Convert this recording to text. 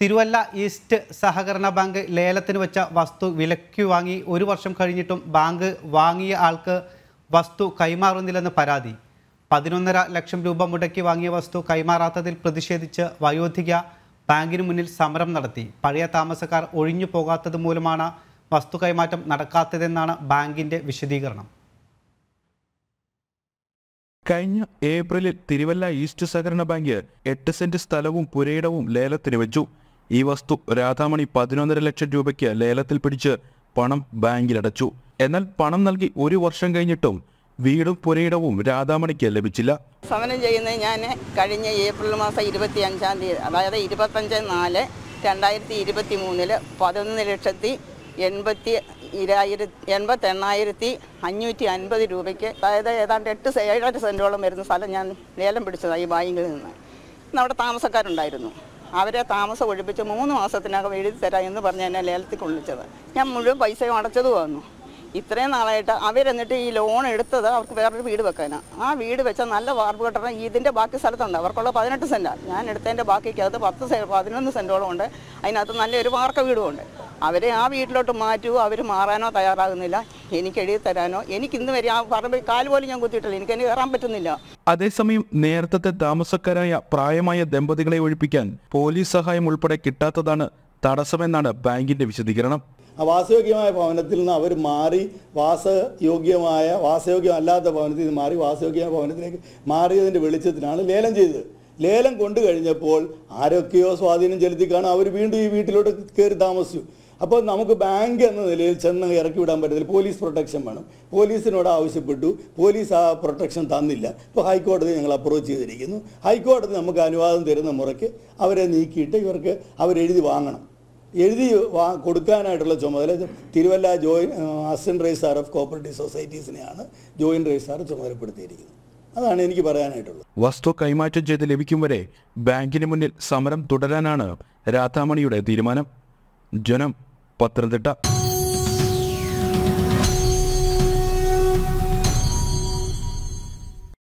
Thiruvalla East സഹകരണ Bank ലേലത്തിന് വെച്ച വസ്തു വിലയ്ക്ക് വാങ്ങി ഒരു വർഷം കഴിഞ്ഞിട്ടും ബാങ്ക് വാങ്ങിയ ആൾക്ക് വസ്തു കൈമാറുന്നില്ലെന്ന് പരാതി പതിനൊന്നര ലക്ഷം രൂപ മുടക്കി വാങ്ങിയ വസ്തു കൈമാറാത്തതിൽ പ്രതിഷേധിച്ച് വയോധിക ബാങ്കിന് മുന്നിൽ സമരം നടത്തി പഴയ താമസക്കാർ ഒഴിഞ്ഞു പോകാത്തത് മൂലമാണ് വസ്തു കൈമാറ്റം നടക്കാത്തതെന്നാണ് ബാങ്കിന്റെ വിശദീകരണം കഴിഞ്ഞ ഏപ്രിലിൽ തിരുവല്ല ഈസ്റ്റ് സഹകരണ ബാങ്ക് എട്ട് സെന്റ് സ്ഥലവും പുരയിടവും ലേലത്തിന് വെച്ചു ഈ വസ്തു രാധാമണി പതിനൊന്നര ലക്ഷം രൂപയ്ക്ക് ലേലത്തിൽ പിടിച്ച് പണം ബാങ്കിലടച്ചു എന്നാൽ പണം നൽകി ഒരു വർഷം കഴിഞ്ഞിട്ടും വീടും പുരയിടവും രാധാമണിക്ക് ലഭിച്ചില്ല സമരം ചെയ്യുന്നത് ഞാൻ കഴിഞ്ഞ ഏപ്രിൽ മാസം ഇരുപത്തി അഞ്ചാം തീയതി അതായത് ഇരുപത്തി അഞ്ച് നാല് രണ്ടായിരത്തി ഇരുപത്തി മൂന്നില് പതിനൊന്ന് ലക്ഷത്തി എൺപത്തി ഇരായിരത്തി എൺപത്തി എണ്ണായിരത്തി അഞ്ഞൂറ്റി അൻപത് രൂപയ്ക്ക് അതായത് ഏതാണ്ട് എട്ട് ഏഴര സെൻറ്റോളം വരുന്ന സ്ഥലം ഞാൻ ലേലം പിടിച്ചതാണ് ഈ ബാങ്കിൽ നിന്ന് അവിടെ താമസക്കാരുണ്ടായിരുന്നു അവരെ താമസം ഒഴിപ്പിച്ച് മൂന്ന് മാസത്തിനകം എഴുതി തരാം എന്ന് പറഞ്ഞ് എന്നെ ലേലത്തിൽ കൊള്ളിച്ചത് ഞാൻ മുഴുവൻ പൈസയും അടച്ചത് വന്നു ഇത്രയും നാളായിട്ട് അവരെന്നിട്ട് ഈ ലോൺ എടുത്തത് അവർക്ക് വേറൊരു വീട് വെക്കാനാണ് ആ വീട് വെച്ച നല്ല വാർപ്പ് കെട്ടണം ഇതിൻ്റെ ബാക്കി സ്ഥലത്തുണ്ട് അവർക്കുള്ള പതിനെട്ട് സെൻറ്റാണ് ഞാൻ എടുത്തതിൻ്റെ ബാക്കിക്കകത്ത് പത്ത് സെൻറ്റ് പതിനൊന്ന് സെൻറ്റോളം ഉണ്ട് അതിനകത്ത് നല്ലൊരു വാർക്ക വീടുമുണ്ട് അവരെ ആ വീട്ടിലോട്ട് മാറ്റുമോ അവർ മാറാനോ തയ്യാറാകുന്നില്ല എനിക്ക് എഴുതി തരാനോ എനിക്ക് ഇന്ന് വരെ ആ പറമ്പിൽ കാല് പോലും ഞാൻ കുത്തിയിട്ടില്ല എനിക്ക് അതിന് കയറാൻ പറ്റുന്നില്ല അതേസമയം നേരത്തെ താമസക്കാരായ പ്രായമായ ദമ്പതികളെ ഒഴിപ്പിക്കാൻ പോലീസ് സഹായം ഉൾപ്പെടെ കിട്ടാത്തതാണ് തടസ്സമെന്നാണ് ബാങ്കിന്റെ വിശദീകരണം വാസയോഗ്യമായ ഭവനത്തിൽ നിന്ന് അവർ മാറി വാസയോഗ്യമായ വാസയോഗ്യമല്ലാത്ത ഭവനത്തിൽ നിന്ന് മാറി വാസയോഗ്യമായ ഭവനത്തിലേക്ക് മാറിയതിൻ്റെ വെളിച്ചത്തിലാണ് ലേലം ചെയ്തത് ലേലം കൊണ്ടു കഴിഞ്ഞപ്പോൾ ആരൊക്കെയോ സ്വാധീനം ചെലുത്തിക്കാണ് അവർ വീണ്ടും ഈ വീട്ടിലോട്ട് കയറി താമസിച്ചു അപ്പോൾ നമുക്ക് ബാങ്ക് എന്ന നിലയിൽ ചെന്ന് ഇറക്കി വിടാൻ പറ്റത്തില്ല പോലീസ് പ്രൊട്ടക്ഷൻ വേണം പോലീസിനോട് ആവശ്യപ്പെട്ടു പോലീസ് ആ പ്രൊട്ടക്ഷൻ തന്നില്ല ഇപ്പോൾ ഹൈക്കോടതി ഞങ്ങൾ അപ്രോച്ച് ചെയ്തിരിക്കുന്നു ഹൈക്കോടതി നമുക്ക് അനുവാദം തരുന്ന മുറയ്ക്ക് അവരെ നീക്കിയിട്ട് ഇവർക്ക് അവരെഴുതി വാങ്ങണം എഴുതി വാ കൊടുക്കാനായിട്ടുള്ള ചുമതല Thiruvalla joint assistant registrar of cooperative സൊസൈറ്റീസിനെയാണ് ജോയിൻ രജിസ്ട്രാർ ചുമതലപ്പെടുത്തിയിരിക്കുന്നത് അതാണ് എനിക്ക് പറയാനായിട്ടുള്ളത് വസ്തു കൈമാറ്റം ചെയ്ത് ലഭിക്കും വരെ ബാങ്കിന് മുന്നിൽ സമരം തുടരാനാണ് രാധാമണിയുടെ തീരുമാനം ജനം പത്തനംതിട്ട